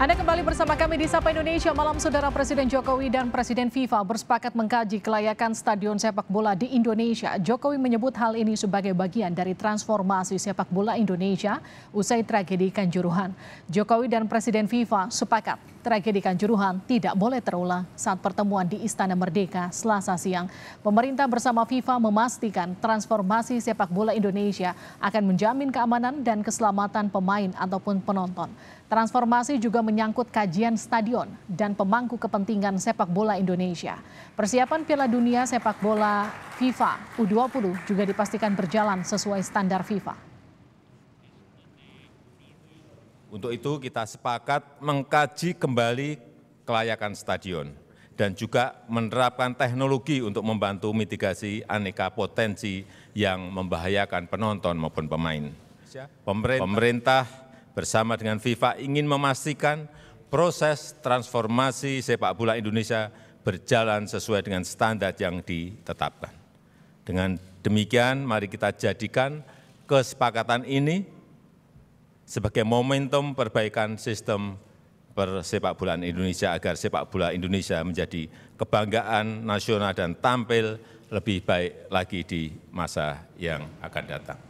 Anda kembali bersama kami di Sapa Indonesia. Malam Saudara Presiden Jokowi dan Presiden FIFA bersepakat mengkaji kelayakan stadion sepak bola di Indonesia. Jokowi menyebut hal ini sebagai bagian dari transformasi sepak bola Indonesia usai tragedi Kanjuruhan. Jokowi dan Presiden FIFA sepakat Tragedi Kanjuruhan tidak boleh terulang saat pertemuan di Istana Merdeka selasa siang. Pemerintah bersama FIFA memastikan transformasi sepak bola Indonesia akan menjamin keamanan dan keselamatan pemain ataupun penonton. Transformasi juga menyangkut kajian stadion dan pemangku kepentingan sepak bola Indonesia. Persiapan Piala Dunia Sepak Bola FIFA U20 juga dipastikan berjalan sesuai standar FIFA. Untuk itu kita sepakat mengkaji kembali kelayakan stadion dan juga menerapkan teknologi untuk membantu mitigasi aneka potensi yang membahayakan penonton maupun pemain. Pemerintah, bersama dengan FIFA ingin memastikan proses transformasi sepak bola Indonesia berjalan sesuai dengan standar yang ditetapkan. Dengan demikian, mari kita jadikan kesepakatan ini sebagai momentum perbaikan sistem persepak bola Indonesia agar sepak bola Indonesia menjadi kebanggaan nasional dan tampil lebih baik lagi di masa yang akan datang.